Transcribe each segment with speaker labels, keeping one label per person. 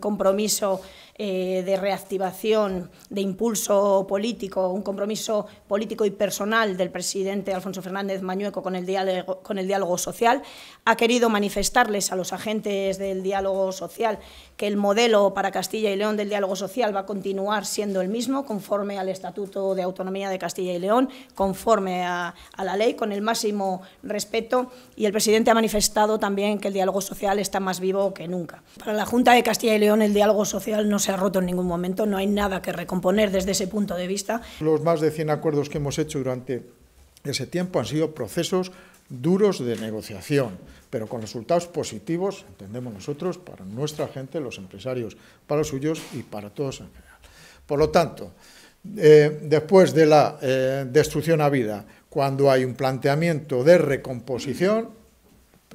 Speaker 1: compromiso eh, de reactivación, de impulso político, un compromiso político y personal del presidente Alfonso Fernández Mañueco con el diálogo, con el diálogo social, ha querido manifestarles a los agentes del diálogo social que el modelo para Castilla y León del diálogo social va a continuar siendo el mismo, conforme al Estatuto de Autonomía de Castilla y León, conforme a, la ley, con el máximo respeto. Y el presidente ha manifestado también que el diálogo social está más vivo que nunca. Para la Junta de Castilla y León el diálogo social no se ha roto en ningún momento, no hay nada que recomponer desde ese punto de vista.
Speaker 2: Los más de 100 acuerdos que hemos hecho durante ese tiempo han sido procesos duros de negociación, pero con resultados positivos, entendemos nosotros, para nuestra gente, los empresarios, para los suyos y para todos en general. Por lo tanto, eh, después de la eh, destrucción a vida, cuando hay un planteamiento de recomposición,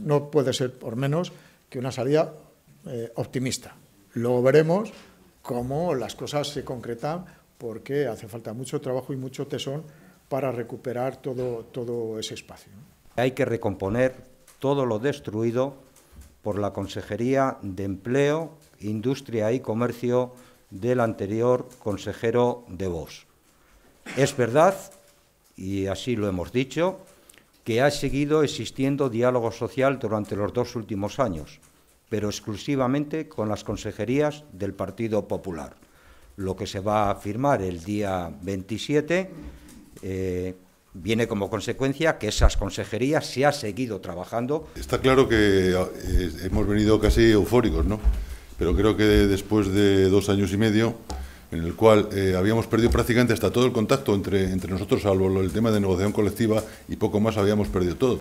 Speaker 2: no puede ser por menos que una salida eh, optimista.
Speaker 3: Lo veremos
Speaker 2: cómo las cosas se concretan, porque hace falta mucho trabajo y mucho tesón para recuperar todo, ese espacio.
Speaker 3: Hay que recomponer todo lo destruido por la Consejería de Empleo, Industria y Comercio del anterior consejero de Vox. Es verdad, y así lo hemos dicho, que ha seguido existiendo diálogo social durante los dos últimos años, pero exclusivamente con las consejerías del Partido Popular. Lo que se va a firmar el día 27 eh, viene como consecuencia que esas consejerías se ha seguido
Speaker 4: trabajando. Está claro que eh, hemos venido casi eufóricos, ¿no? Pero creo que después de dos años y medio, en el cual eh, habíamos perdido prácticamente hasta todo el contacto entre, entre nosotros, salvo el tema de negociación colectiva, y poco más habíamos perdido todo.